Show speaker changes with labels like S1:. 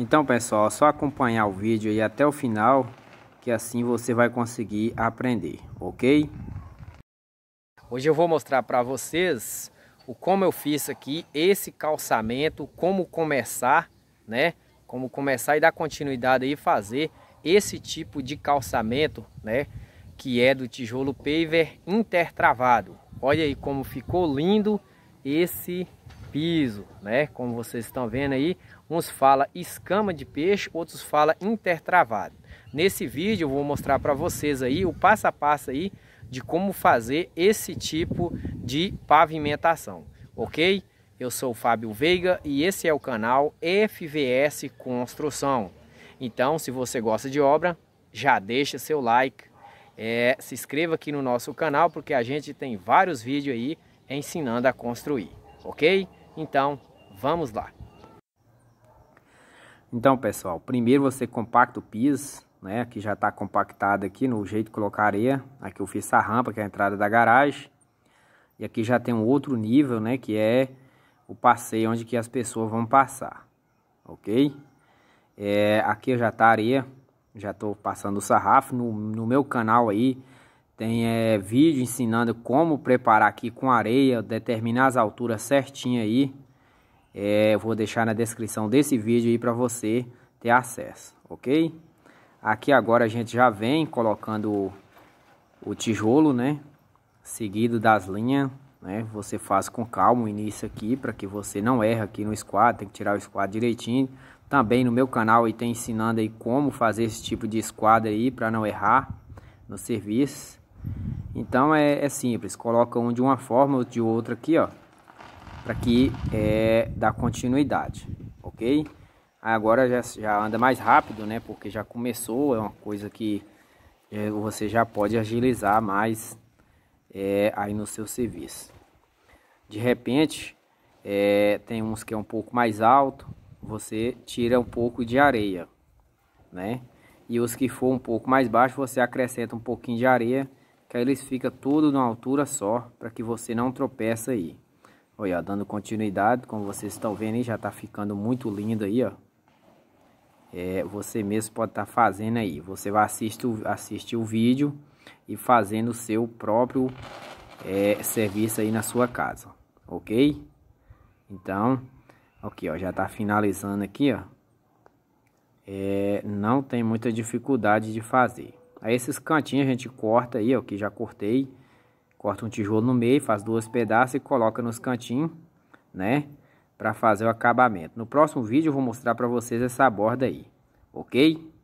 S1: Então, pessoal, é só acompanhar o vídeo aí até o final, que assim você vai conseguir aprender, ok? Hoje eu vou mostrar para vocês o como eu fiz aqui esse calçamento, como começar, né? Como começar e dar continuidade aí fazer esse tipo de calçamento, né? Que é do tijolo paver intertravado. Olha aí como ficou lindo esse piso, né? Como vocês estão vendo aí, uns fala escama de peixe, outros fala intertravado. Nesse vídeo eu vou mostrar para vocês aí o passo a passo aí de como fazer esse tipo de pavimentação, ok? Eu sou o Fábio Veiga e esse é o canal FVS Construção. Então, se você gosta de obra, já deixa seu like, é, se inscreva aqui no nosso canal porque a gente tem vários vídeos aí ensinando a construir, ok? Então, vamos lá. Então, pessoal, primeiro você compacta o piso, né? Que já está compactado aqui no jeito que colocar areia. Aqui eu fiz essa rampa, que é a entrada da garagem. E aqui já tem um outro nível, né? Que é o passeio onde que as pessoas vão passar, ok? É, aqui já tá areia, já estou passando o sarrafo. No, no meu canal aí, tem é, vídeo ensinando como preparar aqui com areia, determinar as alturas certinho aí. É, vou deixar na descrição desse vídeo aí para você ter acesso, ok? Aqui agora a gente já vem colocando o, o tijolo, né? Seguido das linhas, né? Você faz com calma o início aqui para que você não erra aqui no esquadro, tem que tirar o esquadro direitinho. Também no meu canal aí tem ensinando aí como fazer esse tipo de esquadro aí para não errar no serviço. Então é, é simples, coloca um de uma forma ou de outra aqui, ó, para que é, dá continuidade, ok? Agora já, já anda mais rápido, né? Porque já começou, é uma coisa que é, você já pode agilizar mais é, aí no seu serviço. De repente, é, tem uns que é um pouco mais alto, você tira um pouco de areia, né? E os que for um pouco mais baixo, você acrescenta um pouquinho de areia que aí eles ficam tudo numa altura só, para que você não tropeça aí. Olha, dando continuidade, como vocês estão vendo aí, já está ficando muito lindo aí, ó. É, você mesmo pode estar tá fazendo aí. Você vai assistir, assistir o vídeo e fazendo o seu próprio é, serviço aí na sua casa, ok? Então, aqui ó, já está finalizando aqui, ó. É, não tem muita dificuldade de fazer. Aí esses cantinhos a gente corta aí, ó, que já cortei. Corta um tijolo no meio, faz duas pedaços e coloca nos cantinhos, né? Para fazer o acabamento. No próximo vídeo eu vou mostrar para vocês essa borda aí, ok?